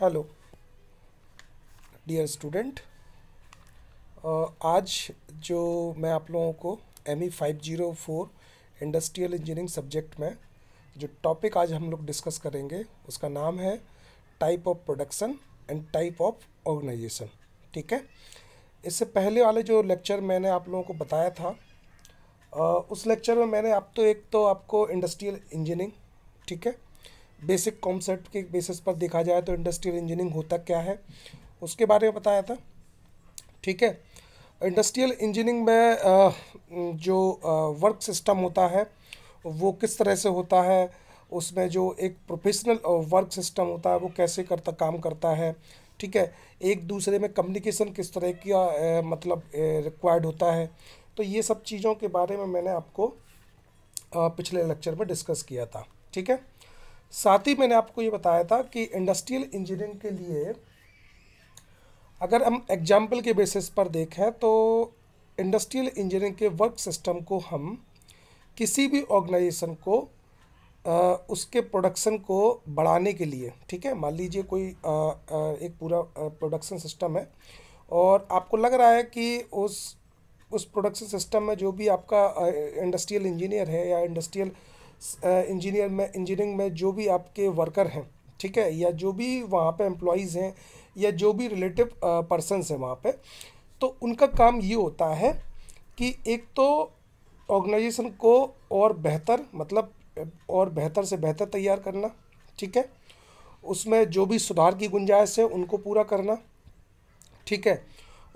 Hello dear student आज जो मैं आप लोगों को M E five zero four industrial engineering subject में जो टॉपिक आज हम लोग डिस्कस करेंगे उसका नाम है type of production and type of organisation ठीक है इससे पहले वाले जो लेक्चर मैंने आप लोगों को बताया था आ, उस लेक्चर में मैंने आप तो एक तो आपको इंडस्ट्रियल इंजीनियरिंग ठीक है बेसिक कॉन्सेप्ट के बेसिस पर देखा जाए तो इंडस्ट्रियल इंजीनियरिंग होता क्या है उसके बारे में बताया था ठीक है इंडस्ट्रियल इंजीनियरिंग में जो वर्क सिस्टम होता है वो किस तरह से होता है उसमें जो एक प्रोफेशनल वर्क सिस्टम होता है वो कैसे करता काम करता है ठीक है एक दूसरे में कम्युनिकेशन किस तरह का मतलब रिक्वायर्ड होता है तो ये सब चीज़ों के बारे में मैंने आपको पिछले लेक्चर में डिस्कस किया था ठीक है साथ ही मैंने आपको ये बताया था कि इंडस्ट्रियल इंजीनियरिंग के लिए अगर हम एग्जाम्पल के बेसिस पर देखें तो इंडस्ट्रियल इंजीनियरिंग के वर्क सिस्टम को हम किसी भी ऑर्गेनाइजेशन को आ, उसके प्रोडक्शन को बढ़ाने के लिए ठीक है मान लीजिए कोई आ, आ, एक पूरा प्रोडक्शन सिस्टम है और आपको लग रहा है कि उस उस प्रोडक्शन सिस्टम में जो भी आपका इंडस्ट्रियल इंजीनियर है या इंडस्ट्रियल इंजीनियर में इंजीनियरिंग में जो भी आपके वर्कर हैं ठीक है या जो भी वहाँ पे एम्प्लॉयज़ हैं या जो भी रिलेटिव पर्सनस हैं वहाँ पे तो उनका काम ये होता है कि एक तो ऑर्गेनाइजेशन को और बेहतर मतलब और बेहतर से बेहतर तैयार करना ठीक है उसमें जो भी सुधार की गुंजाइश है उनको पूरा करना ठीक है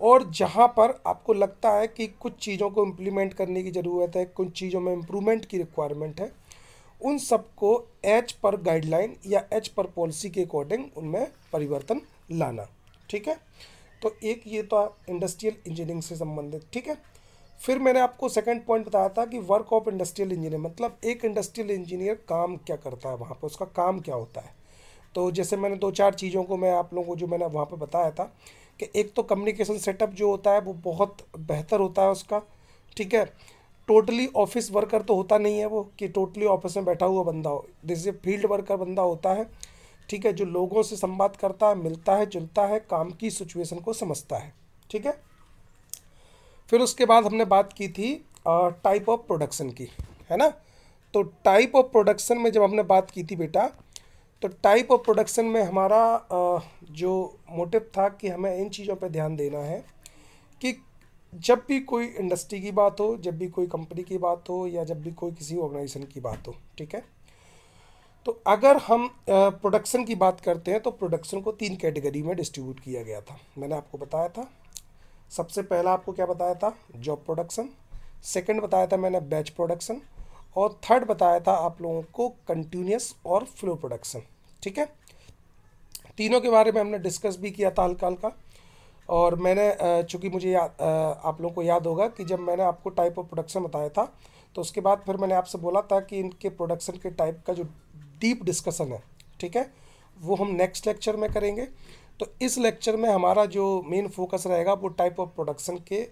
और जहाँ पर आपको लगता है कि कुछ चीज़ों को इम्प्लीमेंट करने की ज़रूरत है कुछ चीज़ों में इम्प्रूवमेंट की रिक्वायरमेंट है उन सबको एच पर गाइडलाइन या एच पर पॉलिसी के अकॉर्डिंग उनमें परिवर्तन लाना ठीक है तो एक ये तो इंडस्ट्रियल इंजीनियरिंग से संबंधित ठीक है फिर मैंने आपको सेकंड पॉइंट बताया था कि वर्क ऑफ इंडस्ट्रियल इंजीनियर मतलब एक इंडस्ट्रियल इंजीनियर काम क्या करता है वहाँ पर उसका काम क्या होता है तो जैसे मैंने दो चार चीज़ों को मैं आप लोगों को जो मैंने वहाँ पर बताया था कि एक तो कम्युनिकेशन सेटअप जो होता है वो बहुत बेहतर होता है उसका ठीक है टोटली ऑफिस वर्कर तो होता नहीं है वो कि टोटली ऑफिस में बैठा हुआ बंदा हो दिस ए फील्ड वर्कर बंदा होता है ठीक है जो लोगों से संवाद करता है मिलता है जुलता है काम की सिचुएशन को समझता है ठीक है फिर उसके बाद हमने बात की थी टाइप ऑफ प्रोडक्शन की है ना तो टाइप ऑफ प्रोडक्शन में जब हमने बात की थी बेटा तो टाइप ऑफ प्रोडक्शन में हमारा जो मोटिव था कि हमें इन चीज़ों पर ध्यान देना है कि जब भी कोई इंडस्ट्री की बात हो जब भी कोई कंपनी की बात हो या जब भी कोई किसी ऑर्गेनाइजेशन की बात हो ठीक है तो अगर हम प्रोडक्शन की बात करते हैं तो प्रोडक्शन को तीन कैटेगरी में डिस्ट्रीब्यूट किया गया था मैंने आपको बताया था सबसे पहला आपको क्या बताया था जॉब प्रोडक्शन सेकंड बताया था मैंने बैच प्रोडक्शन और थर्ड बताया था आप लोगों को कंटिन्यूस और फ्लो प्रोडक्शन ठीक है तीनों के बारे में हमने डिस्कस भी किया था हल्का हल्का और मैंने चूँकि मुझे याद आप लोगों को याद होगा कि जब मैंने आपको टाइप ऑफ प्रोडक्शन बताया था तो उसके बाद फिर मैंने आपसे बोला था कि इनके प्रोडक्शन के टाइप का जो डीप डिस्कशन है ठीक है वो हम नेक्स्ट लेक्चर में करेंगे तो इस लेक्चर में हमारा जो मेन फोकस रहेगा वो टाइप ऑफ प्रोडक्शन के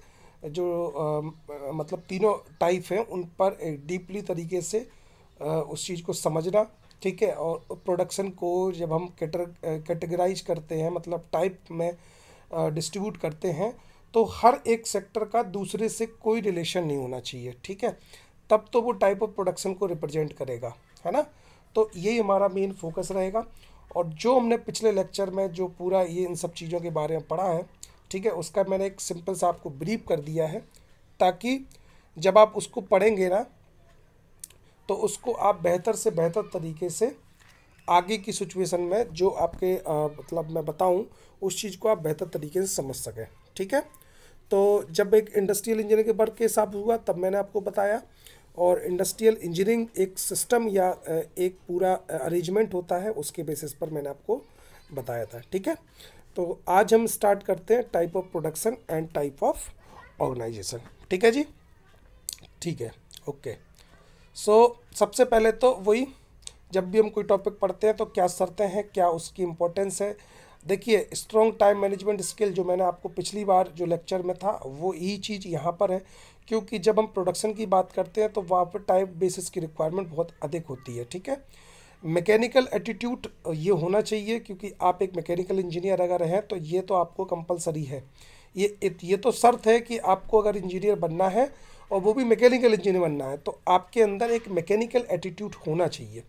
जो आ, मतलब तीनों टाइप हैं उन पर एक डीपली तरीके से आ, उस चीज़ को समझना ठीक है और प्रोडक्शन को जब हम कैटर कैटेगराइज करते हैं मतलब टाइप में डिस्ट्रीब्यूट करते हैं तो हर एक सेक्टर का दूसरे से कोई रिलेशन नहीं होना चाहिए ठीक है तब तो वो टाइप ऑफ प्रोडक्शन को रिप्रेजेंट करेगा है ना तो यही हमारा मेन फोकस रहेगा और जो हमने पिछले लेक्चर में जो पूरा ये इन सब चीज़ों के बारे में पढ़ा है ठीक है उसका मैंने एक सिंपल सा आपको ब्रीफ कर दिया है ताकि जब आप उसको पढ़ेंगे ना तो उसको आप बेहतर से बेहतर तरीके से आगे की सिचुएशन में जो आपके मतलब मैं बताऊं उस चीज़ को आप बेहतर तरीके से समझ सकें ठीक है तो जब एक इंडस्ट्रियल इंजीनियरिंग के वर्ग के हिसाब हुआ तब मैंने आपको बताया और इंडस्ट्रियल इंजीनियरिंग एक सिस्टम या एक पूरा अरेंजमेंट होता है उसके बेसिस पर मैंने आपको बताया था ठीक है तो आज हम स्टार्ट करते हैं type of production and type of organisation ठीक है जी ठीक है ओके सो so, सबसे पहले तो वही जब भी हम कोई टॉपिक पढ़ते हैं तो क्या शर्तें हैं क्या उसकी इम्पोर्टेंस है देखिए स्ट्रॉन्ग टाइम मैनेजमेंट स्किल जो मैंने आपको पिछली बार जो लेक्चर में था वो यही चीज़ यहाँ पर है क्योंकि जब हम प्रोडक्शन की बात करते हैं तो वहाँ पर टाइम बेसिस की रिक्वायरमेंट बहुत अधिक होती है ठीक है मैकेनिकल एटीट्यूड ये होना चाहिए क्योंकि आप एक मैकेनिकल इंजीनियर अगर हैं तो ये तो आपको कंपलसरी है ये ये तो शर्त है कि आपको अगर इंजीनियर बनना है और वो भी मैकेनिकल इंजीनियर बनना है तो आपके अंदर एक मैकेनिकल एटीट्यूड होना चाहिए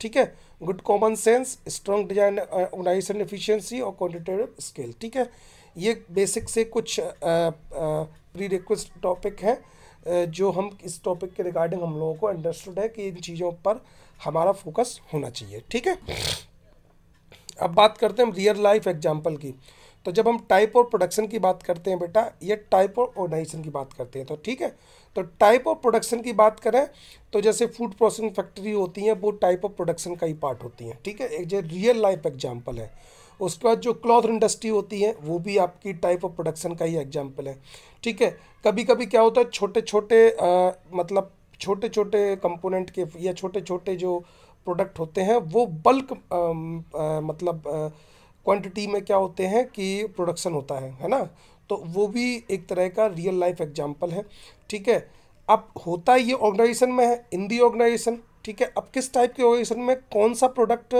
ठीक है good common sense strong design organisation efficiency और क्वान्टिटेटिव स्केल ठीक है ये बेसिक से कुछ प्री रिक्वेस्ट टॉपिक है जो हम इस टॉपिक के रिगार्डिंग हम लोगों को अंडरस्टूड है कि इन चीज़ों पर हमारा फोकस होना चाहिए ठीक है अब बात करते हैं हम रियल लाइफ एग्जाम्पल की तो जब हम टाइप और प्रोडक्शन की बात करते हैं बेटा ये टाइप और ऑर्गेनाइजेशन की बात करते हैं तो ठीक है तो टाइप ऑफ प्रोडक्शन की बात करें तो जैसे फूड प्रोसेसिंग फैक्ट्री होती हैं वो टाइप ऑफ प्रोडक्शन का ही पार्ट होती हैं ठीक है एक जो रियल लाइफ एग्जाम्पल है उसके बाद जो क्लॉथ इंडस्ट्री होती है वो भी आपकी टाइप ऑफ प्रोडक्शन का ही एग्जाम्पल है ठीक है कभी कभी क्या होता है छोटे छोटे आ, मतलब छोटे छोटे कंपोनेंट के या छोटे छोटे जो प्रोडक्ट होते हैं वो बल्क आ, आ, मतलब आ, क्वांटिटी में क्या होते हैं कि प्रोडक्शन होता है है ना तो वो भी एक तरह का रियल लाइफ एग्जाम्पल है ठीक है अब होता ये ऑर्गेनाइजेशन में है इन दी ऑर्गेनाइजेशन ठीक है अब किस टाइप के ऑर्गेनाइजेशन में कौन सा प्रोडक्ट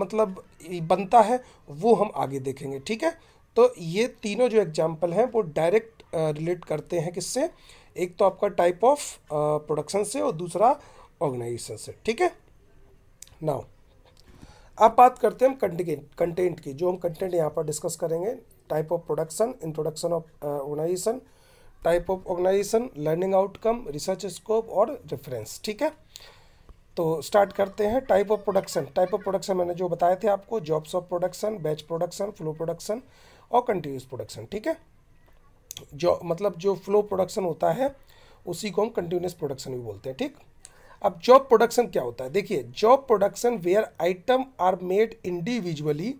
मतलब बनता है वो हम आगे देखेंगे ठीक है तो ये तीनों जो एग्जाम्पल हैं वो डायरेक्ट रिलेट करते हैं किससे एक तो आपका टाइप ऑफ प्रोडक्शन से और दूसरा ऑर्गेनाइजेशन से ठीक है नाउ अब बात करते हैं हम कंटेंट कंटेंट की जो हम कंटेंट यहाँ पर डिस्कस करेंगे type of production introduction of organisation type of organisation learning outcome research scope और रेफरेंस ठीक है तो स्टार्ट करते हैं type of production type of production मैंने जो बताए थे आपको jobs of production batch production flow production और कंटिन्यूस प्रोडक्शन ठीक है जो मतलब जो फ्लो प्रोडक्शन होता है उसी को हम कंटिन्यूस प्रोडक्शन भी बोलते हैं ठीक अब जॉब प्रोडक्शन क्या होता है देखिए job production where item are made individually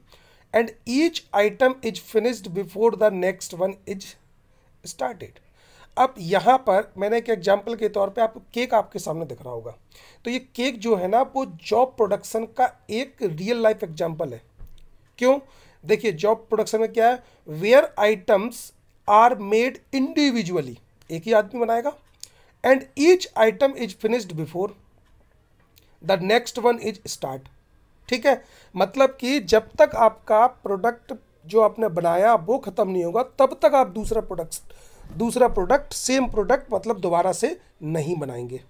and each item is finished before the next one is started अब यहाँ पर मैंने एक एग्जाम्पल के तौर पे आप केक आपके सामने दिख रहा होगा तो ये केक जो है ना वो जॉब प्रोडक्शन का एक रियल लाइफ एग्जाम्पल है क्यों देखिए जॉब प्रोडक्शन में क्या है where items are made individually एक ही आदमी बनाएगा and each item is finished before the next one is start ठीक है मतलब कि जब तक आपका प्रोडक्ट जो आपने बनाया वो ख़त्म नहीं होगा तब तक आप दूसरा प्रोडक्ट दूसरा प्रोडक्ट सेम प्रोडक्ट मतलब दोबारा से नहीं बनाएंगे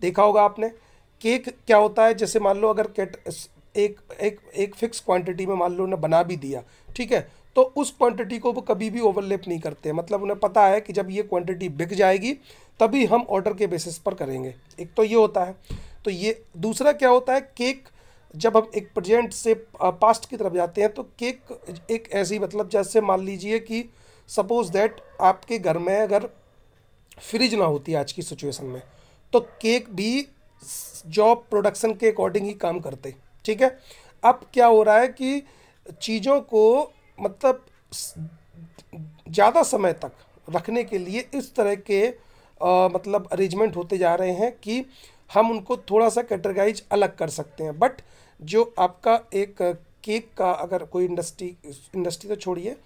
देखा होगा आपने केक क्या होता है जैसे मान लो अगर केट एक एक एक फिक्स क्वांटिटी में मान लो उन्हें बना भी दिया ठीक है तो उस क्वांटिटी को वो कभी भी ओवरलेप नहीं करते मतलब उन्हें पता है कि जब ये क्वांटिटी बिक जाएगी तभी हम ऑर्डर के बेसिस पर करेंगे एक तो ये होता है तो ये दूसरा क्या होता है केक जब हम एक प्रेजेंट से पास्ट की तरफ जाते हैं तो केक एक ऐसी मतलब जैसे मान लीजिए कि सपोज़ दैट आपके घर में अगर फ्रिज ना होती आज की सिचुएशन में तो केक भी जॉब प्रोडक्शन के अकॉर्डिंग ही काम करते ठीक है अब क्या हो रहा है कि चीज़ों को मतलब ज़्यादा समय तक रखने के लिए इस तरह के आ, मतलब अरेंजमेंट होते जा रहे हैं कि हम उनको थोड़ा सा कैटेगराइज अलग कर सकते हैं बट जो आपका एक केक का अगर कोई इंडस्ट्री इंडस्ट्री तो छोड़िए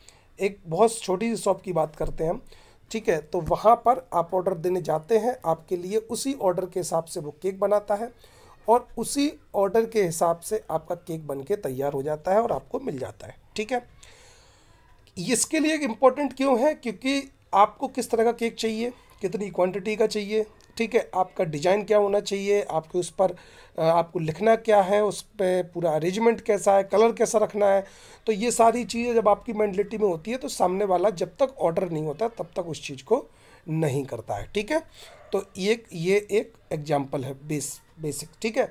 एक बहुत छोटी सी शॉप की बात करते हैं हम ठीक है तो वहाँ पर आप ऑर्डर देने जाते हैं आपके लिए उसी ऑर्डर के हिसाब से वो केक बनाता है और उसी ऑर्डर के हिसाब से आपका केक बन के तैयार हो जाता है और आपको मिल जाता है ठीक है इसके लिए इम्पोर्टेंट क्यों है क्योंकि आपको किस तरह का केक चाहिए कितनी क्वांटिटी का चाहिए ठीक है आपका डिजाइन क्या होना चाहिए आपके उस पर आपको लिखना क्या है उस पर पूरा अरेंजमेंट कैसा है कलर कैसा रखना है तो ये सारी चीज़ें जब आपकी मैंडलिटी में होती है तो सामने वाला जब तक ऑर्डर नहीं होता तब तक उस चीज़ को नहीं करता है ठीक है तो ये ये एक एग्जाम्पल है बेस बेसिक ठीक है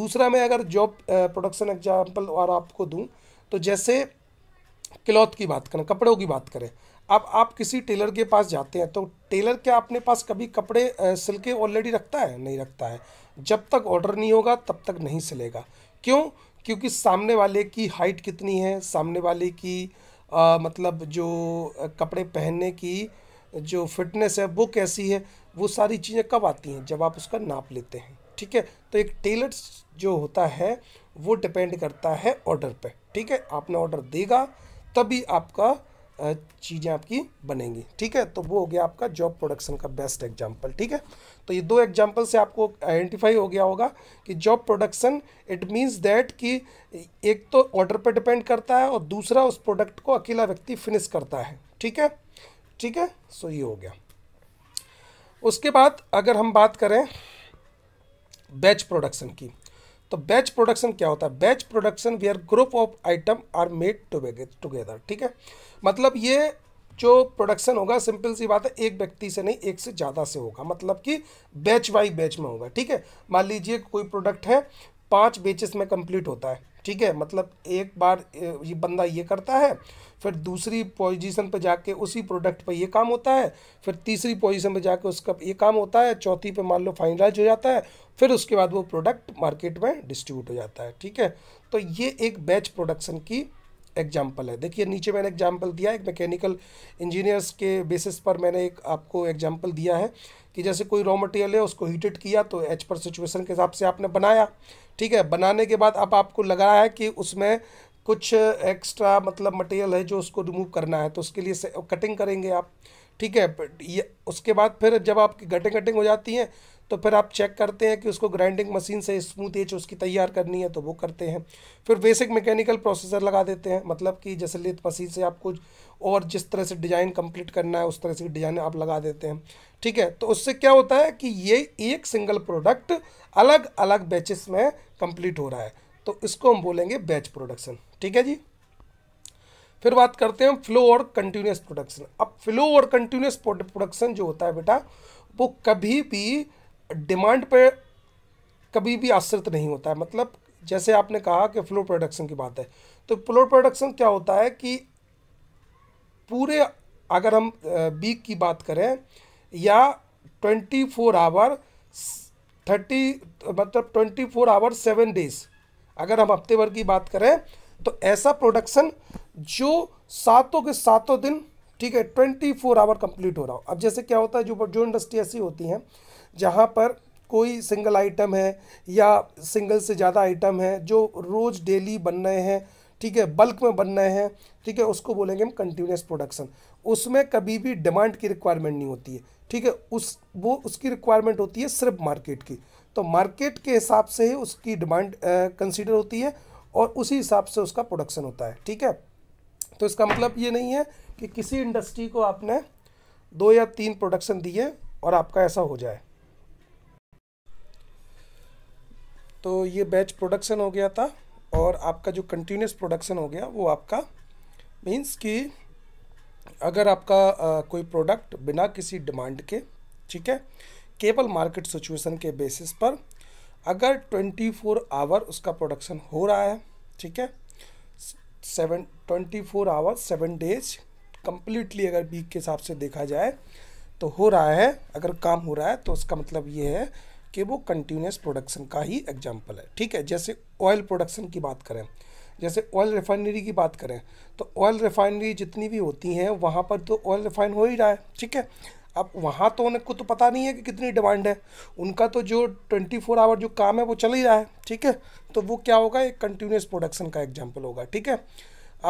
दूसरा मैं अगर जॉब प्रोडक्शन एग्जाम्पल और आपको दूँ तो जैसे क्लॉथ की बात करें कपड़ों की बात करें अब आप किसी टेलर के पास जाते हैं तो टेलर क्या अपने पास कभी कपड़े सिल के ऑलरेडी रखता है नहीं रखता है जब तक ऑर्डर नहीं होगा तब तक नहीं सिलेगा क्यों क्योंकि सामने वाले की हाइट कितनी है सामने वाले की आ, मतलब जो कपड़े पहनने की जो फिटनेस है वो कैसी है वो सारी चीज़ें कब आती हैं जब आप उसका नाप लेते हैं ठीक है तो एक टेलर जो होता है वो डिपेंड करता है ऑर्डर पे ठीक है आपने ऑर्डर देगा तभी आपका चीज़ें आपकी बनेंगी ठीक है तो वो हो गया आपका जॉब प्रोडक्शन का बेस्ट एग्जाम्पल ठीक है तो ये दो एग्जाम्पल से आपको आइडेंटिफाई हो गया होगा कि job production it means that कि एक तो ऑर्डर पर डिपेंड करता है और दूसरा उस प्रोडक्ट को अकेला व्यक्ति फिनिश करता है ठीक है ठीक है सो ये हो गया उसके बाद अगर हम बात करें बैच प्रोडक्शन की तो बैच प्रोडक्शन क्या होता है batch production where group of item are made together ठीक है मतलब ये जो प्रोडक्शन होगा सिंपल सी बात है एक व्यक्ति से नहीं एक से ज़्यादा से होगा मतलब कि बैच वाई बैच में होगा ठीक है मान लीजिए कोई प्रोडक्ट है पांच बेचेस में कंप्लीट होता है ठीक है मतलब एक बार ये बंदा ये करता है फिर दूसरी पोजीशन पर जाके उसी प्रोडक्ट पर ये काम होता है फिर तीसरी पोजीशन पर जाके उसका ये काम होता है चौथी पे मान लो फाइनलाइज हो जाता है फिर उसके बाद वो प्रोडक्ट मार्केट में डिस्ट्रीब्यूट हो जाता है ठीक है तो ये एक बैच प्रोडक्शन की एग्जाम्पल है देखिए नीचे मैंने एग्जाम्पल दिया एक मैकेनिकल इंजीनियर्स के बेसिस पर मैंने एक आपको एग्जाम्पल दिया है कि जैसे कोई रॉ मटेरियल है उसको हीटेड किया तो एच पर सिचुएशन के हिसाब से आपने बनाया ठीक है बनाने के बाद अब आपको लगा है कि उसमें कुछ एक्स्ट्रा मतलब मटेरियल है जो उसको रिमूव करना है तो उसके लिए कटिंग करेंगे आप ठीक है ये उसके बाद फिर जब आपकी कटिंग कटिंग हो जाती है तो फिर आप चेक करते हैं कि उसको ग्राइंडिंग मशीन से स्मूथ एच उसकी तैयार करनी है तो वो करते हैं फिर बेसिक मैकेनिकल प्रोसेसर लगा देते हैं मतलब कि जैसे लेत मशीन से आप कुछ और जिस तरह से डिज़ाइन कंप्लीट करना है उस तरह से डिज़ाइन आप लगा देते हैं ठीक है तो उससे क्या होता है कि ये एक सिंगल प्रोडक्ट अलग अलग बैचेस में कंप्लीट हो रहा है तो इसको हम बोलेंगे बैच प्रोडक्शन ठीक है जी फिर बात करते हैं फ्लो और कंटिन्यूस प्रोडक्शन अब फ्लो और कंटिन्यूस प्रोडक्शन जो होता है बेटा वो कभी भी डिमांड पे कभी भी आश्रित नहीं होता है मतलब जैसे आपने कहा कि फ्लोर प्रोडक्शन की बात है तो फ्लोर प्रोडक्शन क्या होता है कि पूरे अगर हम वीक की बात करें या ट्वेंटी फोर आवर थर्टी मतलब twenty four hour seven days अगर हम हफ्ते भर की बात करें तो ऐसा प्रोडक्शन जो सातों के सातों दिन ठीक है ट्वेंटी फोर आवर कंप्लीट हो रहा हो अब जैसे क्या होता है जो जो इंडस्ट्री ऐसी होती हैं जहाँ पर कोई सिंगल आइटम है या सिंगल से ज़्यादा आइटम है जो रोज़ डेली बन रहे हैं ठीक है बल्क में बन रहे हैं ठीक है उसको बोलेंगे हम कंटिन्यूस प्रोडक्शन उसमें कभी भी डिमांड की रिक्वायरमेंट नहीं होती है ठीक है उस वो उसकी रिक्वायरमेंट होती है सिर्फ मार्केट की तो मार्केट के हिसाब से ही उसकी डिमांड कंसिडर होती है और उसी हिसाब से उसका प्रोडक्शन होता है ठीक है तो इसका मतलब ये नहीं है कि किसी इंडस्ट्री को आपने दो या तीन प्रोडक्शन दिए और आपका ऐसा हो जाए तो ये बैच प्रोडक्शन हो गया था और आपका जो कंटिन्यूस प्रोडक्शन हो गया वो आपका मीन्स कि अगर आपका आ, कोई प्रोडक्ट बिना किसी डिमांड के ठीक है केवल मार्केट सिचुएशन के बेसिस पर अगर 24 आवर उसका प्रोडक्शन हो रहा है ठीक है seven twenty four hour seven days completely अगर वीक के हिसाब से देखा जाए तो हो रहा है अगर काम हो रहा है तो उसका मतलब ये है कि वो कंटिन्यूस प्रोडक्शन का ही एग्जाम्पल है ठीक है जैसे ऑयल प्रोडक्शन की बात करें जैसे ऑयल रिफाइनरी की बात करें तो ऑयल रिफाइनरी जितनी भी होती हैं वहाँ पर तो ऑयल रिफाइन हो ही रहा है ठीक है अब वहाँ तो उनको तो पता नहीं है कि कितनी डिमांड है उनका तो जो ट्वेंटी फोर आवर जो काम है वो चल ही रहा है ठीक है तो वो क्या होगा एक कंटिन्यूस प्रोडक्शन का एग्जाम्पल होगा ठीक है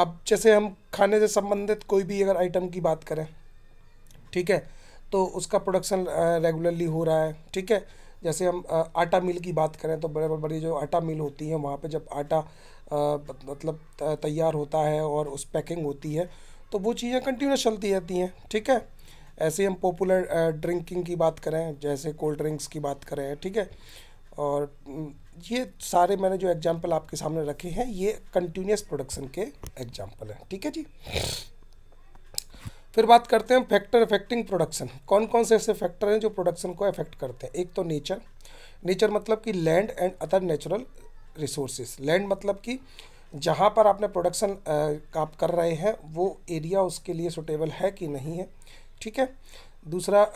अब जैसे हम खाने से संबंधित कोई भी अगर आइटम की बात करें ठीक है तो उसका प्रोडक्शन रेगुलरली हो रहा है ठीक है जैसे हम आटा मिल की बात करें तो बड़े बड़ी जो आटा मिल होती है वहाँ पे जब आटा मतलब तैयार होता है और उस पैकिंग होती है तो वो चीज़ें कंटिन्यूस चलती रहती हैं ठीक है ऐसे हम पॉपुलर ड्रिंकिंग की बात करें जैसे कोल्ड ड्रिंक्स की बात करें ठीक है और ये सारे मैंने जो एग्जांपल आपके सामने रखे हैं ये कंटिन्यूस प्रोडक्शन के एग्जांपल हैं ठीक है जी फिर बात करते हैं फैक्टर अफेक्टिंग प्रोडक्शन कौन कौन से ऐसे फैक्टर हैं जो प्रोडक्शन को अफेक्ट करते हैं एक तो नेचर नेचर मतलब कि land and other natural resources land मतलब कि जहाँ पर आपने प्रोडक्शन आप कर रहे हैं वो एरिया उसके लिए सुटेबल है कि नहीं है ठीक है दूसरा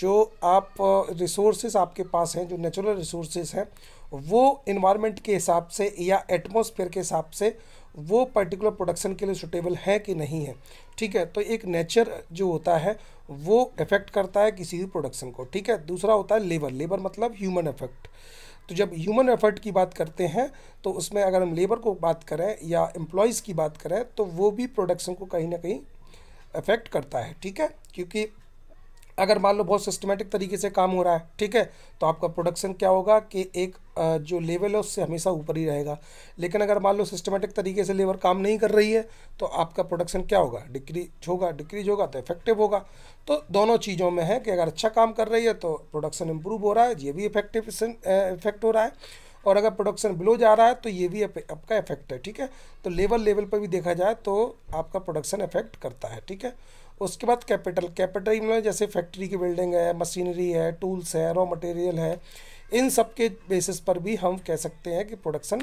जो आप रिसोर्सेज आपके पास हैं जो नेचुरल रिसोर्सेज हैं वो इन्वायरमेंट के हिसाब से या एटमोसफेयर के हिसाब से वो पर्टिकुलर प्रोडक्शन के लिए सुटेबल है कि नहीं है ठीक है तो एक नेचर जो होता है वो इफेक्ट करता है किसी भी प्रोडक्शन को ठीक है दूसरा होता है लेबर लेबर मतलब ह्यूमन इफेक्ट तो जब ह्यूमन एफर्ट की बात करते हैं तो उसमें अगर हम लेबर को बात करें या एम्प्लॉयज़ की बात करें तो वो भी प्रोडक्शन को कहीं ना कहीं अफेक्ट करता है ठीक है क्योंकि अगर मान लो बहुत सिस्टमेटिक तरीके से काम हो रहा है ठीक है तो आपका प्रोडक्शन क्या होगा कि एक जो लेवल है उससे हमेशा ऊपर ही रहेगा लेकिन अगर मान लो सिस्टमेटिक तरीके से लेबर काम नहीं कर रही है तो आपका प्रोडक्शन क्या होगा डिक्रीज होगा डिक्रीज होगा तो इफेक्टिव होगा तो दोनों चीज़ों में है कि अगर अच्छा काम कर रही है तो प्रोडक्शन इम्प्रूव हो रहा है ये भी इफेक्टिव इफेक्ट हो रहा है और अगर प्रोडक्शन बिलो जा रहा है तो ये भी आपका इफेक्ट है ठीक है तो लेवल लेवल पर भी देखा जाए तो आपका प्रोडक्शन इफेक्ट करता है ठीक है उसके बाद कैपिटल कैपिटल में मतलब जैसे फैक्ट्री की बिल्डिंग है मशीनरी है टूल्स है रॉ मटेरियल है इन सब के बेसिस पर भी हम कह सकते हैं कि प्रोडक्शन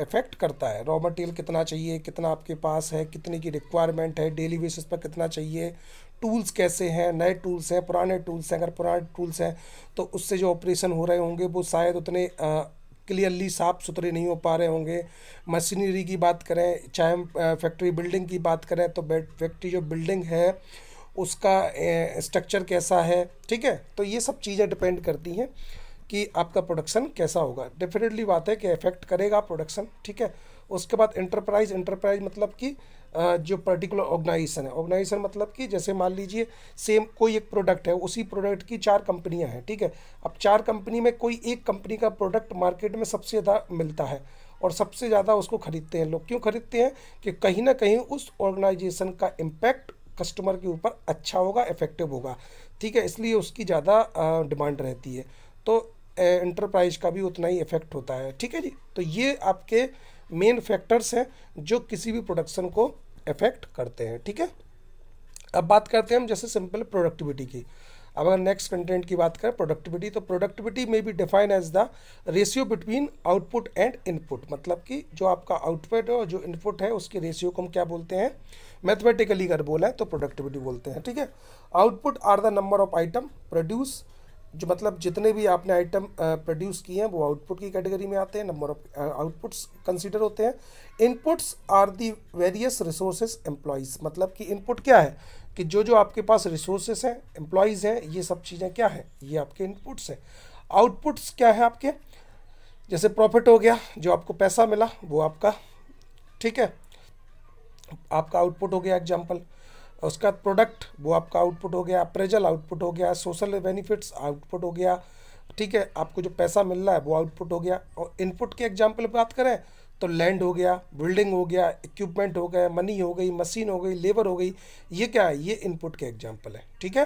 इफेक्ट करता है रॉ मटेरियल कितना चाहिए कितना आपके पास है कितने की रिक्वायरमेंट है डेली बेसिस पर कितना चाहिए टूल्स कैसे हैं नए टूल्स हैं पुराने टूल्स हैं अगर पुराने टूल्स हैं तो उससे जो ऑपरेशन हो रहे होंगे वो शायद उतने क्लियरली साफ़ सुथरे नहीं हो पा रहे होंगे मशीनरी की बात करें चाहे फैक्ट्री बिल्डिंग की बात करें तो फैक्ट्री जो बिल्डिंग है उसका स्ट्रक्चर कैसा है ठीक है तो ये सब चीज़ें डिपेंड करती हैं कि आपका प्रोडक्शन कैसा होगा डेफिनेटली बात है कि इफेक्ट करेगा प्रोडक्शन ठीक है उसके बाद इंटरप्राइज इंटरप्राइज मतलब कि जो पर्टिकुलर ऑर्गेनाइजेशन है ऑर्गेनाइजेशन मतलब कि जैसे मान लीजिए सेम कोई एक प्रोडक्ट है उसी प्रोडक्ट की चार कंपनियां हैं ठीक है अब चार कंपनी में कोई एक कंपनी का प्रोडक्ट मार्केट में सबसे ज़्यादा मिलता है और सबसे ज़्यादा उसको खरीदते हैं लोग क्यों खरीदते हैं कि कहीं ना कहीं उस ऑर्गेनाइजेशन का इम्पैक्ट कस्टमर के ऊपर अच्छा होगा इफेक्टिव होगा ठीक है इसलिए उसकी ज़्यादा डिमांड रहती है तो इंटरप्राइज का भी उतना ही इफेक्ट होता है ठीक है जी तो ये आपके मेन फैक्टर्स हैं जो किसी भी प्रोडक्शन को इफेक्ट करते हैं ठीक है अब बात करते हैं हम जैसे सिंपल प्रोडक्टिविटी की अब अगर नेक्स्ट कंटेंट की बात करें प्रोडक्टिविटी तो प्रोडक्टिविटी में भी define as the ratio between output and input मतलब कि जो आपका आउटपुट है और जो इनपुट है उसके रेशियो को हम क्या बोलते हैं मैथमेटिकली अगर बोलें तो प्रोडक्टिविटी बोलते हैं ठीक है output are the number of item produce जो मतलब जितने भी आपने आइटम प्रोड्यूस किए हैं वो आउटपुट की कैटेगरी में आते हैं नंबर ऑफ आउटपुट्स कंसीडर होते हैं inputs are the various resources employees मतलब कि इनपुट क्या है कि जो जो आपके पास रिसोर्सेज हैं एम्प्लॉयज़ हैं ये सब चीज़ें क्या हैं ये आपके इनपुट्स हैं आउटपुट्स क्या है आपके जैसे प्रॉफिट हो गया जो आपको पैसा मिला वो आपका ठीक है आपका आउटपुट हो गया एग्जाम्पल उसका प्रोडक्ट वो आपका आउटपुट हो गया अप्रेजल आउटपुट हो गया सोशल बेनिफिट्स आउटपुट हो गया ठीक है आपको जो पैसा मिल रहा है वो आउटपुट हो गया और इनपुट के एग्जाम्पल बात करें तो लैंड हो गया बिल्डिंग हो गया इक्विपमेंट हो गया मनी हो गई मशीन हो गई लेबर हो गई ये क्या है ये इनपुट के एग्जाम्पल है ठीक है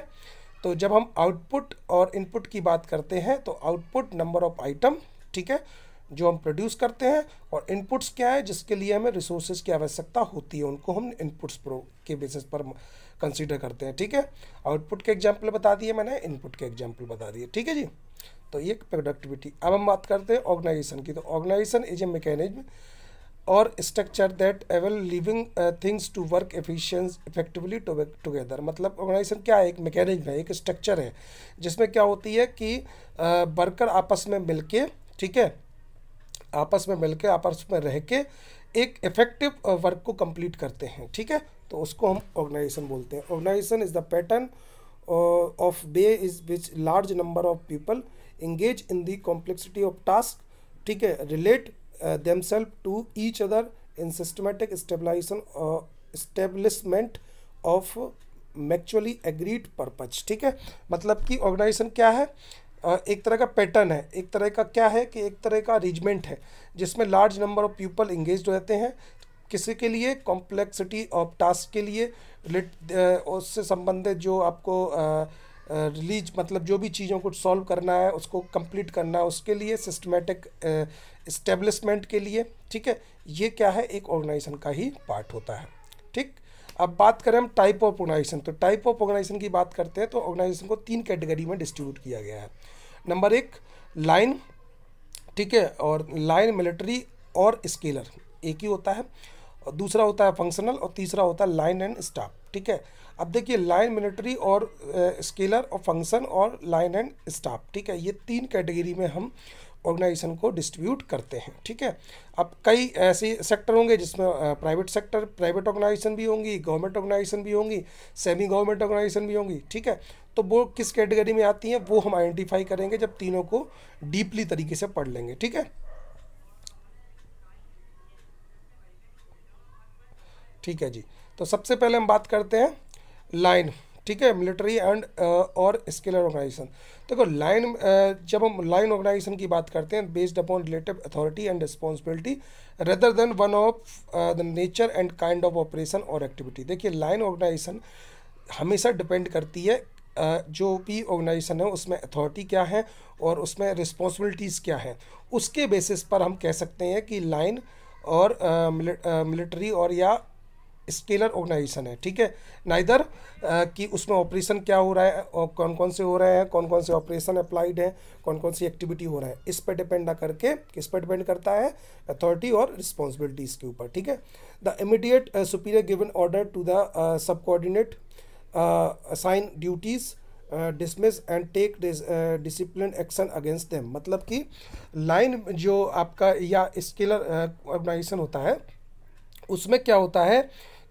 तो जब हम आउटपुट और इनपुट की बात करते हैं तो आउटपुट नंबर ऑफ आइटम ठीक है जो हम प्रोड्यूस करते हैं और इनपुट्स क्या है जिसके लिए हमें रिसोर्सेज की आवश्यकता होती है उनको हम इनपुट्स प्रो के बेसिस पर कंसीडर करते हैं ठीक है आउटपुट के एग्जाम्पल बता दिए मैंने इनपुट के एग्जाम्पल बता दिए ठीक है जी तो ये प्रोडक्टिविटी अब हम बात करते हैं ऑर्गेनाइजेशन की तो ऑर्गेनाइजेशन इज ए मैकेनिज्म और स्ट्रक्चर दैट एवल living things to work efficiently effectively together मतलब ऑर्गेनाइजेशन क्या है एक मैकेनिज्म है एक स्ट्रक्चर है जिसमें क्या होती है कि वर्कर uh, आपस में मिलके ठीक है आपस में मिलके आपस में रह के एक इफेक्टिव वर्क को कंप्लीट करते हैं ठीक है तो उसको हम ऑर्गेनाइजेशन बोलते हैं organisation is the pattern of day is which large number of people engage in the complexity of task ठीक है relate themselves to each other in systematic stabilisation establishment of mutually agreed purpose ठीक है मतलब कि organisation क्या है एक तरह का पैटर्न है एक तरह का क्या है कि एक तरह का अरेंजमेंट है जिसमें large number of people engage रहते हैं किसी के लिए कॉम्प्लेक्सिटी ऑफ टास्क के लिए रिलेट उससे संबंधित जो आपको रिलीज मतलब जो भी चीज़ों को सॉल्व करना है उसको कंप्लीट करना है उसके लिए सिस्टमेटिक इस्टेब्लिशमेंट के लिए ठीक है ये क्या है एक ऑर्गेनाइजेशन का ही पार्ट होता है ठीक अब बात करें हम टाइप ऑफ ऑर्गेनाइजेशन तो टाइप ऑफ ऑर्गेनाइजेशन की बात करते हैं तो ऑर्गेनाइजेशन को तीन कैटेगरी में डिस्ट्रीब्यूट किया गया है नंबर एक लाइन ठीक है और लाइन मिलिट्री और स्केलर एक ही होता है और दूसरा होता है फंक्शनल और तीसरा होता है लाइन एंड स्टाफ ठीक है अब देखिए लाइन मिलिट्री और स्केलर और फंक्शन और लाइन एंड स्टाफ ठीक है ये तीन कैटेगरी में हम ऑर्गेनाइजेशन को डिस्ट्रीब्यूट करते हैं ठीक है अब कई ऐसे सेक्टर होंगे जिसमें प्राइवेट सेक्टर प्राइवेट ऑर्गेनाइजेशन भी होंगी गवर्नमेंट ऑर्गेनाइजेशन भी होंगी सेमी गवर्नमेंट ऑर्गेनाइजेशन भी होंगी ठीक है तो वो किस कैटेगरी में आती हैं वो हम आइडेंटिफाई करेंगे जब तीनों को डीपली तरीके से पढ़ लेंगे ठीक है ठीक है जी तो सबसे पहले हम बात करते हैं लाइन ठीक है मिलिट्री एंड uh, और स्किलर ऑर्गेनाइजेशन देखो लाइन uh, जब हम लाइन ऑर्गेनाइजेशन की बात करते हैं based upon relative authority and responsibility rather than one of the nature and kind of operation और एक्टिविटी देखिए लाइन ऑर्गेनाइजेशन हमेशा डिपेंड करती है uh, जो भी ऑर्गेनाइजेशन है उसमें अथॉरिटी क्या है और उसमें रिस्पॉन्सिबिलिटीज़ क्या है उसके बेसिस पर हम कह सकते हैं कि लाइन और मिलिट्री और या स्केलर ऑर्गेनाइजेशन है ठीक है नाइदर कि उसमें ऑपरेशन क्या हो रहा है और कौन कौन से हो रहे हैं कौन कौन से ऑपरेशन अप्लाइड हैं कौन कौन सी एक्टिविटी हो रहा है इस पर डिपेंड ना करके किस पर डिपेंड करता है अथॉरिटी और रिस्पॉन्सिबिलिटीज़ के ऊपर ठीक है the immediate superior given order to the sub coordinate assign duties dismiss and take discipline action against them मतलब कि लाइन जो आपका या स्केलर ऑर्गेनाइजेशन होता है उसमें क्या होता है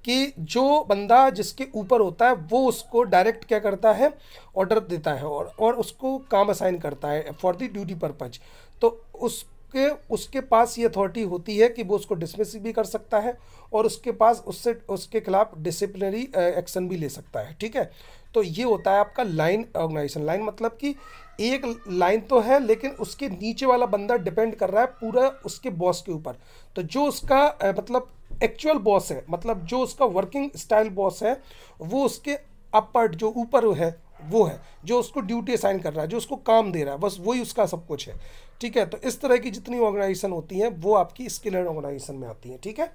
कि जो बंदा जिसके ऊपर होता है वो उसको डायरेक्ट क्या करता है ऑर्डर देता है और और उसको काम असाइन करता है फॉर द ड्यूटी पर्पज तो उसके उसके पास ये अथॉरिटी होती है कि वो उसको डिसमिस भी कर सकता है और उसके पास उससे उसके खिलाफ डिसिप्लिनरी एक्शन भी ले सकता है ठीक है तो ये होता है आपका लाइन ऑर्गेनाइजेशन लाइन मतलब कि एक लाइन तो है लेकिन उसके नीचे वाला बंदा डिपेंड कर रहा है पूरा उसके बॉस के ऊपर तो जो उसका मतलब एक्चुअल बॉस है मतलब जो उसका वर्किंग स्टाइल बॉस है वो उसके अपर जो ऊपर है वो है जो उसको ड्यूटी असाइन कर रहा है जो उसको काम दे रहा है बस वही उसका सब कुछ है ठीक है तो इस तरह की जितनी ऑर्गेनाइजेशन होती हैं वो आपकी स्किलड ऑर्गेनाइजेशन में आती हैं ठीक है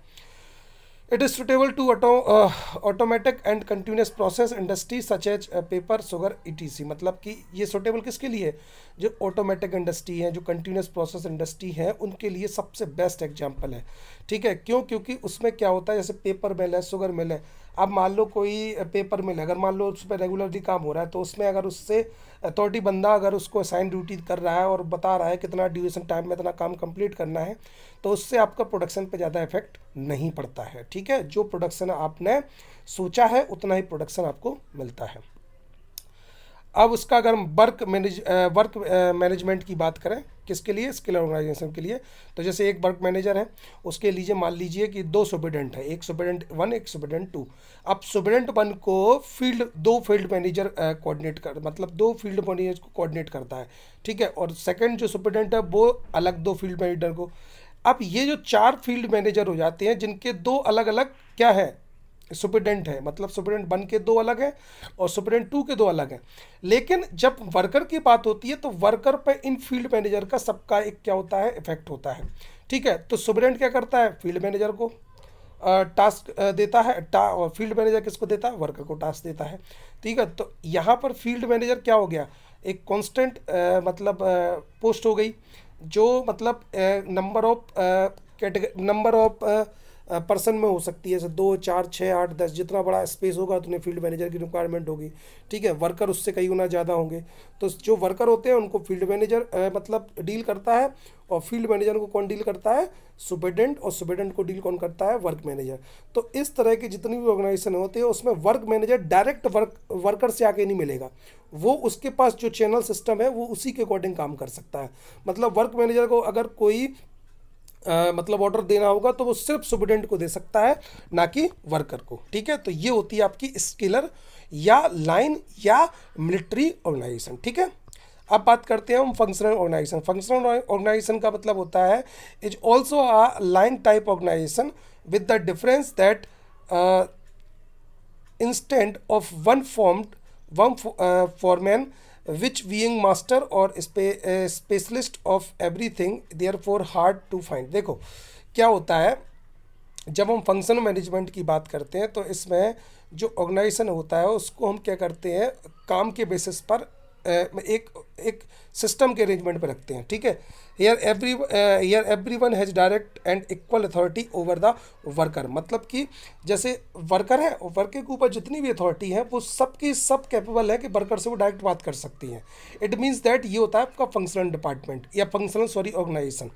It is suitable to auto, uh, automatic and continuous process industry such as uh, paper, sugar, etc. मतलब कि ये suitable किसके लिए जो automatic industry है जो continuous process industry है उनके लिए सबसे best example है ठीक है क्यों क्योंकि उसमें क्या होता है जैसे पेपर मिल है सुगर मिल है अब मान लो कोई पेपर मिल है अगर मान लो उस पर रेगुलरली काम हो रहा है तो उसमें अगर उससे अथॉरिटी बंदा अगर उसको असाइन ड्यूटी कर रहा है और बता रहा है कितना ड्यूरेशन टाइम में इतना काम कंप्लीट करना है तो उससे आपका प्रोडक्शन पे ज़्यादा इफेक्ट नहीं पड़ता है ठीक है जो प्रोडक्शन आपने सोचा है उतना ही प्रोडक्शन आपको मिलता है अब उसका अगर हम वर्क मैनेज वर्क मैनेजमेंट की बात करें किसके लिए स्किल ऑर्गेनाइजेशन के लिए तो जैसे एक वर्क मैनेजर है उसके लीजिए मान लीजिए कि दो सुबिडेंट है एक सुबिडेंट वन एक सुबिडेंट टू अब सुबिडेंट वन को फील्ड दो फील्ड मैनेजर कोऑर्डिनेट कर मतलब दो फील्ड मैनेजर को कोऑर्डिनेट करता है ठीक है और सेकंड जो सुबिडेंट है वो अलग दो फील्ड मैनेजर को अब ये जो चार फील्ड मैनेजर हो जाते हैं जिनके दो अलग अलग क्या है सुप्रिटेंट है मतलब सुप्रिटेंट वन के दो अलग हैं और सुप्रिटेंट टू के दो अलग हैं लेकिन जब वर्कर की बात होती है तो वर्कर पर इन फील्ड मैनेजर का सबका एक क्या होता है इफेक्ट होता है ठीक है तो सुप्रिटेंट क्या करता है फील्ड मैनेजर को टास्क देता है टा और फील्ड मैनेजर किसको देता है वर्कर को टास्क देता है ठीक है तो यहाँ पर फील्ड मैनेजर क्या हो गया एक कॉन्स्टेंट मतलब पोस्ट हो गई जो मतलब number of category number of person में हो सकती है जैसे दो चार छः आठ दस जितना बड़ा स्पेस होगा उतने फील्ड मैनेजर की रिक्वायरमेंट होगी ठीक है वर्कर उससे कई गुना ज़्यादा होंगे तो जो वर्कर होते हैं उनको फील्ड मैनेजर मतलब डील करता है और फील्ड मैनेजर को कौन डील करता है सुपेडेंट और सुपेडेंट को डील कौन करता है वर्क मैनेजर तो इस तरह की जितनी भी ऑर्गेनाइजेशन होती है उसमें work manager direct work worker से आके नहीं मिलेगा वो उसके पास जो चैनल सिस्टम है वो उसी के अकॉर्डिंग काम कर सकता है मतलब वर्क मैनेजर को अगर कोई आ, मतलब ऑर्डर देना होगा तो वो सिर्फ स्टूडेंट को दे सकता है ना कि वर्कर को ठीक है तो ये होती है आपकी स्किलर या लाइन या मिलिट्री ऑर्गेनाइजेशन ठीक है अब बात करते हैं हम फंक्शनल ऑर्गेनाइजेशन फंक्शनल ऑर्गेनाइजेशन का मतलब होता है is also a line type organisation with the difference that instant of one form one foreman master और specialist of everything therefore hard to find देखो क्या होता है जब हम फंक्शन मैनेजमेंट की बात करते हैं तो इसमें जो ऑर्गेनाइजेशन होता है उसको हम क्या करते हैं काम के बेसिस पर एक एक सिस्टम के अरेंजमेंट में रखते हैं ठीक है here every here everyone has direct and equal authority over the worker मतलब कि जैसे वर्कर है वर्कर के ऊपर जितनी भी अथॉरिटी है वो सबकी सब कैपेबल है कि वर्कर से वो डायरेक्ट बात कर सकती हैं इट मीन्स दैट ये होता है आपका फंक्शनल डिपार्टमेंट या फंक्शनल सॉरी ऑर्गेनाइजेशन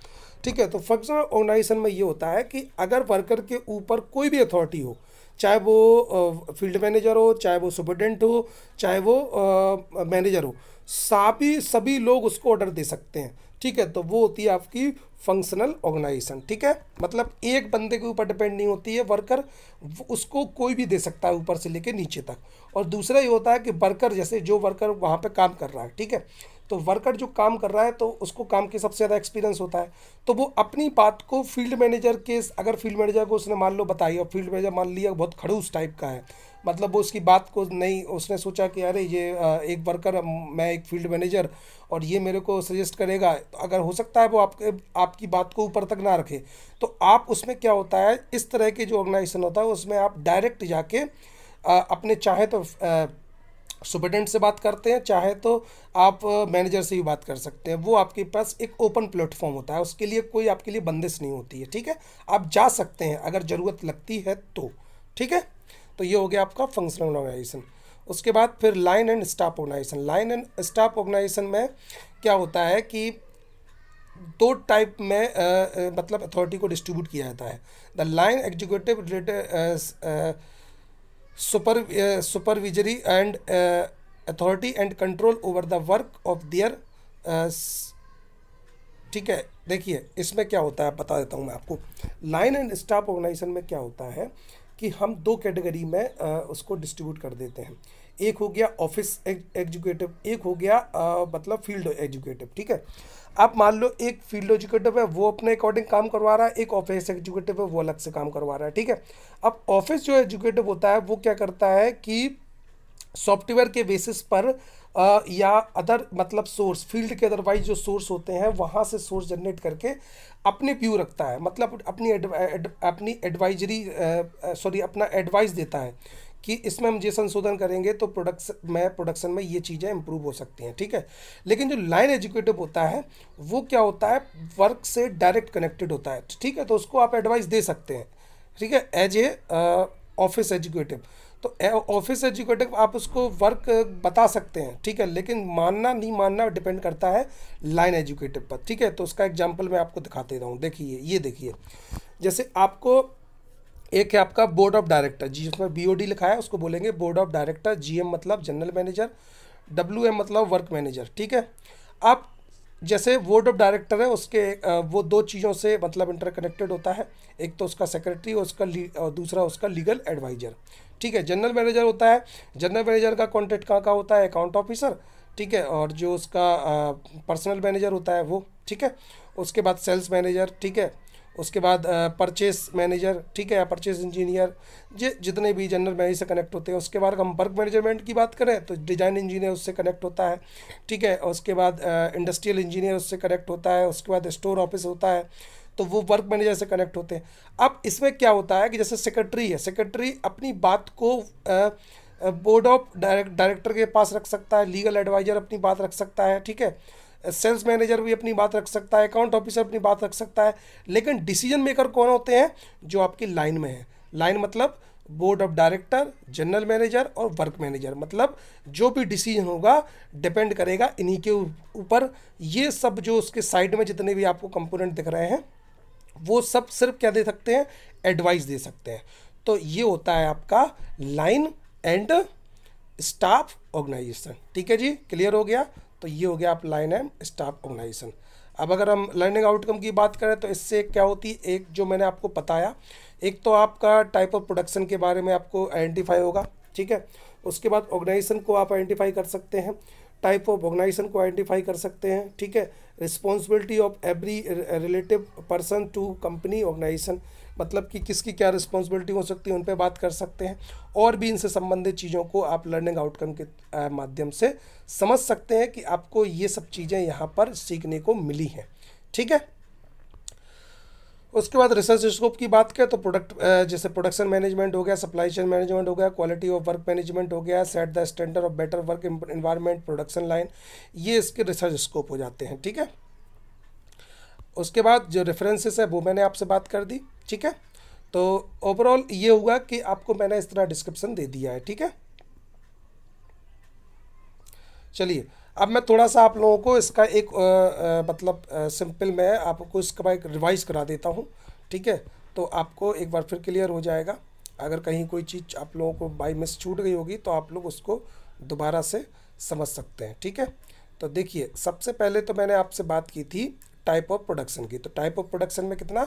ठीक है तो फंक्शनल ऑर्गेनाइजेशन में ये होता है कि अगर वर्कर के ऊपर कोई भी अथॉरिटी हो चाहे वो फील्ड मैनेजर हो चाहे वो सुपरडेंट हो चाहे वो मैनेजर हो सभी सभी लोग उसको ऑर्डर दे सकते हैं ठीक है तो वो होती है आपकी फंक्शनल ऑर्गेनाइजेशन ठीक है मतलब एक बंदे के ऊपर डिपेंड नहीं होती है वर्कर उसको कोई भी दे सकता है ऊपर से लेके नीचे तक और दूसरा ये होता है कि वर्कर जैसे जो वर्कर वहाँ पे काम कर रहा है ठीक है तो वर्कर जो काम कर रहा है तो उसको काम के सबसे ज़्यादा एक्सपीरियंस होता है तो वो अपनी बात को फील्ड मैनेजर के अगर फील्ड मैनेजर को उसने मान लो बताई और फील्ड मैनेजर मान लिया बहुत खड़ूस टाइप का है मतलब वो उसकी बात को नहीं उसने सोचा कि अरे ये एक वर्कर मैं एक फील्ड मैनेजर और ये मेरे को सजेस्ट करेगा तो अगर हो सकता है वो आपके आपकी बात को ऊपर तक ना रखे तो आप उसमें क्या होता है इस तरह के जो ऑर्गेनाइजेशन होता है उसमें आप डायरेक्ट जाके अपने चाहे तो सुपरटेंट से बात करते हैं चाहे तो आप मैनेजर से भी बात कर सकते हैं वो आपके पास एक ओपन प्लेटफॉर्म होता है उसके लिए कोई आपके लिए बंदिश नहीं होती है ठीक है आप जा सकते हैं अगर ज़रूरत लगती है तो ठीक है तो ये हो गया आपका फंक्शनल ऑर्गेनाइजेशन उसके बाद फिर line and staff organisation line and staff organisation में क्या होता है कि दो टाइप में आ, मतलब अथॉरिटी को डिस्ट्रीब्यूट किया जाता है the line executive super supervisory and authority and control over the work of their ठीक है देखिए इसमें क्या होता है बता देता हूँ मैं आपको लाइन एंड स्टाफ ऑर्गेनाइजेशन में क्या होता है कि हम दो कैटेगरी में आ, उसको डिस्ट्रीब्यूट कर देते हैं एक हो गया ऑफिस एग्जीक्यूटिव एक हो गया आ, मतलब फील्ड एग्जीक्यूटिव ठीक है आप मान लो एक फील्ड एग्जीक्यूटिव है वो अपने अकॉर्डिंग काम करवा रहा है एक ऑफिस एग्जीक्यूटिव है वो अलग से काम करवा रहा है ठीक है अब ऑफिस जो एग्जीक्यूटिव होता है वो क्या करता है कि सॉफ्टवेयर के बेसिस पर आ, या अदर मतलब सोर्स फील्ड के अदरवाइज जो सोर्स होते हैं वहाँ से सोर्स जनरेट करके अपने व्यू रखता है मतलब अपनी एड, एड, अपनी एडवाइजरी सॉरी अपना एडवाइस देता है कि इसमें हम ये संशोधन करेंगे तो प्रोडक्शन में प्रोडक्शन में ये चीज़ें इंप्रूव हो सकती हैं ठीक है लेकिन जो लाइन एजुकेटिव होता है वो क्या होता है वर्क से डायरेक्ट कनेक्टेड होता है ठीक है तो उसको आप एडवाइस दे सकते हैं ठीक है एज ए ऑफिस एजुकेटिव तो ऑफिस एग्जीक्यूटिव आप उसको वर्क बता सकते हैं ठीक है लेकिन मानना नहीं मानना डिपेंड करता है लाइन एजुकेटिव पर ठीक है तो उसका एग्जाम्पल मैं आपको दिखा दे रहा हूँ देखिए ये देखिए जैसे आपको एक है आपका बोर्ड ऑफ डायरेक्टर जी उसमें बी लिखा है उसको बोलेंगे बोर्ड ऑफ डायरेक्टर जी मतलब जनरल मैनेजर डब्ल्यू मतलब वर्क मैनेजर ठीक है आप जैसे बोर्ड ऑफ डायरेक्टर है उसके वो दो चीज़ों से मतलब इंटरकनेक्टेड होता है एक तो उसका सेक्रेटरी और उसका और दूसरा उसका लीगल एडवाइजर ठीक है जनरल मैनेजर होता है जनरल मैनेजर का कॉन्टेक्ट कहाँ का होता है अकाउंट ऑफिसर ठीक है और जो उसका पर्सनल मैनेजर होता है वो ठीक है उसके बाद सेल्स मैनेजर ठीक है उसके बाद परचेस मैनेजर ठीक है या परचेस इंजीनियर जे जितने भी जनरल मैनेजर से कनेक्ट होते हैं उसके बाद हम वर्क मैनेजमेंट की बात करें तो डिज़ाइन इंजीनियर उससे कनेक्ट होता है ठीक है उसके बाद इंडस्ट्रियल इंजीनियर उससे कनेक्ट होता है उसके बाद स्टोर ऑफिस होता है तो वो वर्क मैनेजर से कनेक्ट होते हैं अब इसमें क्या होता है कि जैसे सेक्रेटरी है सेक्रेटरी अपनी बात को बोर्ड ऑफ डायरेक्टर के पास रख सकता है लीगल एडवाइज़र अपनी बात रख सकता है ठीक है सेल्स मैनेजर भी अपनी बात रख सकता है अकाउंट ऑफिसर अपनी बात रख सकता है लेकिन डिसीजन मेकर कौन होते हैं जो आपकी लाइन में है लाइन मतलब board of director general manager और वर्क मैनेजर मतलब जो भी डिसीजन होगा डिपेंड करेगा इन्हीं के ऊपर ये सब जो उसके साइड में जितने भी आपको कंपोनेंट दिख रहे हैं वो सब सिर्फ क्या दे सकते हैं एडवाइस दे सकते हैं तो ये होता है आपका लाइन एंड स्टाफ ऑर्गेनाइजेशन ठीक है जी क्लियर हो गया तो ये हो गया आप लाइन एंड स्टाफ ऑर्गेनाइजेशन अब अगर हम लर्निंग आउटकम की बात करें तो इससे क्या होती है एक जो मैंने आपको बताया एक तो आपका टाइप ऑफ प्रोडक्शन के बारे में आपको आइडेंटिफाई होगा ठीक है उसके बाद ऑर्गेनाइजेशन को आप आइडेंटिफाई कर सकते हैं टाइप ऑफ ऑर्गेनाइजेशन को आइडेंटिफाई कर सकते हैं ठीक है responsibility of every relative person to company organisation मतलब कि किसकी क्या रिस्पॉन्सिबिलिटी हो सकती है उन पर बात कर सकते हैं और भी इनसे संबंधित चीज़ों को आप लर्निंग आउटकम के माध्यम से समझ सकते हैं कि आपको ये सब चीज़ें यहाँ पर सीखने को मिली हैं ठीक है उसके बाद रिसर्च स्कोप की बात करें तो प्रोडक्ट जैसे प्रोडक्शन मैनेजमेंट हो गया सप्लाई चेन मैनेजमेंट हो गया क्वालिटी ऑफ वर्क मैनेजमेंट हो गया set the standard of better work environment production line ये इसके रिसर्च स्कोप हो जाते हैं ठीक है उसके बाद जो रेफरेंसेस है वो मैंने आपसे बात कर दी ठीक है तो ओवरऑल ये हुआ कि आपको मैंने इस तरह डिस्क्रिप्शन दे दिया है ठीक है चलिए अब मैं थोड़ा सा आप लोगों को इसका एक मतलब सिंपल मैं आपको इसका मैं रिवाइज करा देता हूँ ठीक है तो आपको एक बार फिर क्लियर हो जाएगा अगर कहीं कोई चीज़ आप लोगों को बाई मिस छूट गई होगी तो आप लोग उसको दोबारा से समझ सकते हैं ठीक है तो देखिए सबसे पहले तो मैंने आपसे बात की थी टाइप ऑफ प्रोडक्शन की तो टाइप ऑफ प्रोडक्शन में कितना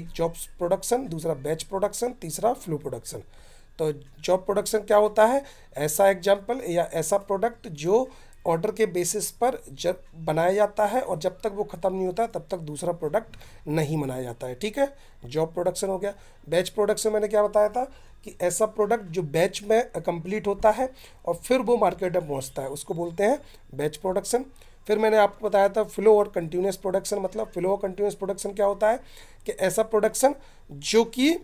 एक जॉब प्रोडक्शन दूसरा बैच प्रोडक्शन तीसरा फ्लू प्रोडक्शन तो जॉब प्रोडक्शन क्या होता है ऐसा एग्जाम्पल या ऐसा प्रोडक्ट जो ऑर्डर के बेसिस पर जब बनाया जाता है और जब तक वो ख़त्म नहीं होता तब तक दूसरा प्रोडक्ट नहीं बनाया जाता है ठीक है जॉब प्रोडक्शन हो गया बैच प्रोडक्शन मैंने क्या बताया था कि ऐसा प्रोडक्ट जो बैच में कंप्लीट होता है और फिर वो मार्केट में पहुंचता है उसको बोलते हैं बैच प्रोडक्शन फिर मैंने आपको बताया था फ्लो और कंटिन्यूस प्रोडक्शन मतलब फ्लो और कंटिन्यूस प्रोडक्शन क्या होता है कि ऐसा प्रोडक्शन जो कि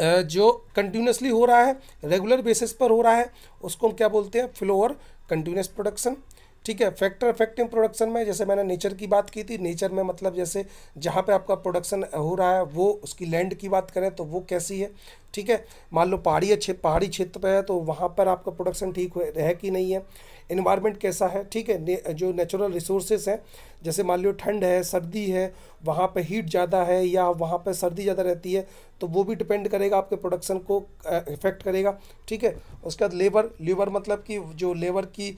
जो कंटिन्यूसली हो रहा है रेगुलर बेसिस पर हो रहा है उसको हम क्या बोलते हैं फ्लो और कंटिन्यूस प्रोडक्शन ठीक है फैक्टर इफेक्टिव प्रोडक्शन में जैसे मैंने नेचर की बात की थी नेचर में मतलब जैसे जहाँ पे आपका प्रोडक्शन हो रहा है वो उसकी लैंड की बात करें तो वो कैसी है ठीक है मान लो पहाड़ी अच्छे पहाड़ी क्षेत्र पर है तो वहाँ पर आपका प्रोडक्शन ठीक है कि नहीं है इन्वायरमेंट कैसा है ठीक है ने, जो नेचुरल रिसोर्सेज हैं जैसे मान लो ठंड है सर्दी है वहाँ पे हीट ज़्यादा है या वहाँ पे सर्दी ज़्यादा रहती है तो वो भी डिपेंड करेगा आपके प्रोडक्शन को इफेक्ट करेगा ठीक है उसके बाद लेबर लेबर मतलब कि जो लेबर की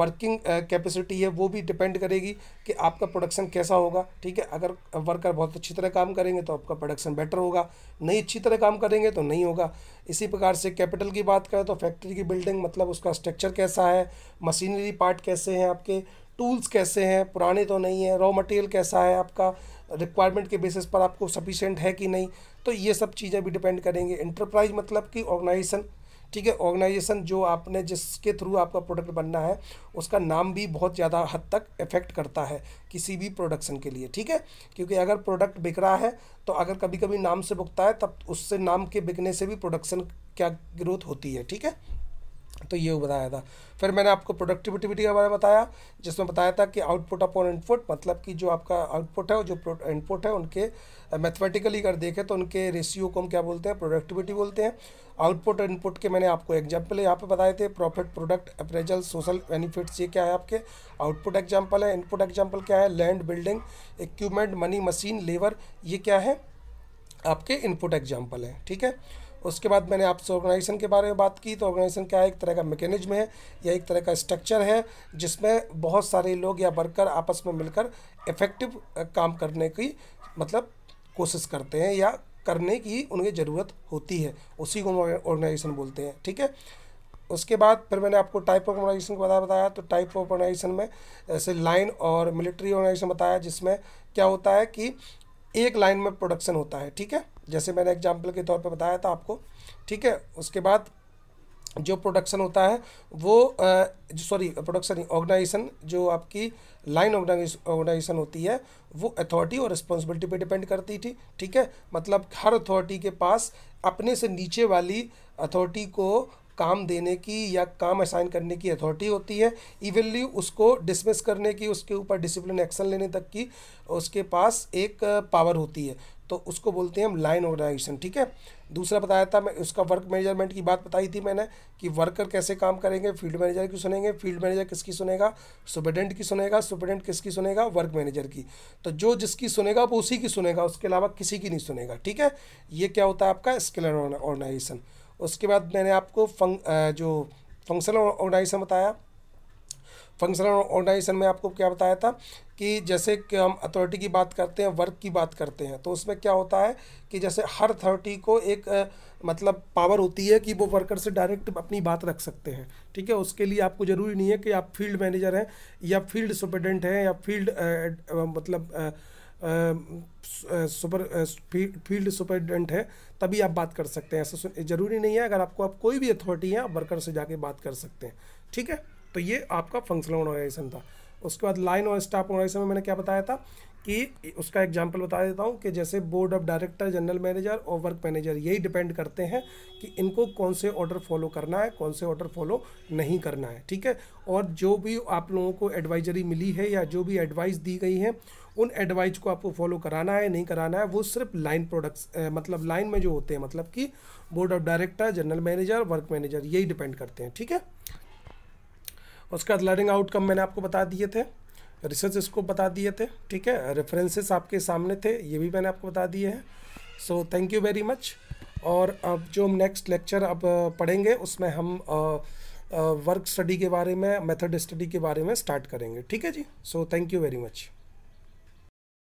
वर्किंग कैपेसिटी है वो भी डिपेंड करेगी कि आपका प्रोडक्शन कैसा होगा ठीक है अगर वर्कर बहुत अच्छी तरह काम करेंगे तो आपका प्रोडक्शन बेटर होगा नहीं अच्छी तरह काम करेंगे तो नहीं होगा इसी प्रकार से कैपिटल की बात करें तो फैक्ट्री की बिल्डिंग मतलब उसका स्ट्रक्चर कैसा है मशीनरी पार्ट कैसे हैं आपके टूल्स कैसे हैं पुराने तो नहीं है रॉ मटेरियल कैसा है आपका रिक्वायरमेंट के बेसिस पर आपको सफिशेंट है कि नहीं तो ये सब चीज़ें भी डिपेंड करेंगे इंटरप्राइज मतलब कि ऑर्गेनाइजेशन ठीक है ऑर्गेनाइजेशन जो आपने जिसके थ्रू आपका प्रोडक्ट बनना है उसका नाम भी बहुत ज़्यादा हद तक इफेक्ट करता है किसी भी प्रोडक्शन के लिए ठीक है क्योंकि अगर प्रोडक्ट बिक रहा है तो अगर कभी कभी नाम से बुकता है तब उससे नाम के बिकने से भी प्रोडक्शन क्या ग्रोथ होती है ठीक है तो ये बताया था फिर मैंने आपको प्रोडक्टिविटी के बारे में बताया जिसमें बताया था कि आउटपुट अपॉन इनपुट मतलब कि जो आपका आउटपुट है और जो इनपुट है उनके मैथमेटिकली अगर देखें तो उनके रेशियो को हम क्या बोलते हैं प्रोडक्टिविटी बोलते हैं आउटपुट इनपुट के मैंने आपको एग्जाम्पल यहाँ पे बताए थे profit product appraisal social benefits ये क्या है आपके आउटपुट एग्जाम्पल है इनपुट एग्जाम्पल क्या है land building equipment money machine labour ये क्या है आपके इनपुट एग्जाम्पल हैं ठीक है उसके बाद मैंने आपसे ऑर्गेनाइजेशन के बारे में बात की तो ऑर्गेनाइजेशन क्या है एक तरह का मैकेनिज्म है या एक तरह का स्ट्रक्चर है जिसमें बहुत सारे लोग या वर्कर आपस में मिलकर इफ़ेक्टिव काम करने की मतलब कोशिश करते हैं या करने की उनकी ज़रूरत होती है उसी को ऑर्गेनाइजेशन बोलते हैं ठीक है उसके बाद फिर मैंने आपको टाइप ऑफ ऑर्गेनाइजेशन के बताया बताया तो टाइप ऑफ ऑर्गेनाइजेशन में जैसे लाइन और मिलिट्री ऑर्गेनाइजेशन बताया जिसमें क्या होता है कि एक लाइन में प्रोडक्शन होता है ठीक है जैसे मैंने एग्जाम्पल के तौर पर बताया था आपको ठीक है उसके बाद जो प्रोडक्शन होता है वो सॉरी प्रोडक्शन ऑर्गेनाइजेशन जो आपकी लाइन ऑर्गेनाइजेशन होती है वो अथॉरिटी और रिस्पॉन्सिबिलिटी पे डिपेंड करती थी ठीक है मतलब हर अथॉरिटी के पास अपने से नीचे वाली अथॉरिटी को काम देने की या काम असाइन करने की अथॉरिटी होती है इवनली उसको डिसमिस करने की उसके ऊपर डिसिप्लिन एक्शन लेने तक की उसके पास एक पावर होती है तो उसको बोलते हैं हम लाइन ऑर्गेनाइजेशन ठीक है दूसरा बताया था मैं उसका वर्क मैनेजरमेंट की बात बताई थी मैंने कि वर्कर कैसे काम करेंगे फील्ड मैनेजर की सुनेंगे फील्ड मैनेजर किसकी सुनेगा सुपरडेंट की सुनेगा सुपरडेंट किसकी सुनेगा वर्क मैनेजर की तो जो जिसकी सुनेगा वो उसी की सुनेगा उसके अलावा किसी की नहीं सुनेगा ठीक है ये क्या होता है आपका स्किल ऑर्गेनाइजेशन उसके बाद मैंने आपको फंग जो फंक्शनल ऑर्गेनाइजेशन बताया फंक्शनल ऑर्गेनाइजेशन में आपको क्या बताया था कि जैसे कि हम अथॉरिटी की बात करते हैं वर्क की बात करते हैं तो उसमें क्या होता है कि जैसे हर अथॉरिटी को एक मतलब पावर होती है कि वो वर्कर से डायरेक्ट अपनी बात रख सकते हैं ठीक है उसके लिए आपको ज़रूरी नहीं है कि आप फील्ड मैनेजर हैं या फील्ड सुपरिटेंडेंट हैं या फील्ड आ, आ, मतलब सुपर फील्ड सुपरिटेंडेंट है तभी आप बात कर सकते हैं ऐसा ज़रूरी नहीं है अगर आपको आप कोई भी अथॉरिटी है आप वर्कर से जाके बात कर सकते हैं ठीक है तो ये आपका फंक्शनल ऑर्गेनाइजेशन था उसके बाद लाइन और स्टाफ ऑर्गेनाइजेशन में मैंने क्या बताया था कि उसका एग्जाम्पल बता देता हूँ कि जैसे board of director general manager और वर्क मैनेजर यही डिपेंड करते हैं कि इनको कौन से ऑर्डर फॉलो करना है कौन से ऑर्डर फॉलो नहीं करना है ठीक है और जो भी आप लोगों को एडवाइजरी मिली है या जो भी एडवाइस दी गई है उन एडवाइज को आपको फॉलो कराना है नहीं कराना है वो सिर्फ लाइन प्रोडक्ट्स मतलब लाइन में जो होते हैं मतलब कि board of director general manager work manager यही डिपेंड करते हैं ठीक है उसके बाद लर्निंग आउटकम मैंने आपको बता दिए थे रिसर्च इसको बता दिए थे ठीक है रेफरेंसेस आपके सामने थे ये भी मैंने आपको बता दिए हैं so thank you very much और अब जो हम नेक्स्ट लेक्चर अब पढ़ेंगे उसमें हम वर्क स्टडी के बारे में मेथड स्टडी के बारे में स्टार्ट करेंगे ठीक है जी so thank you very much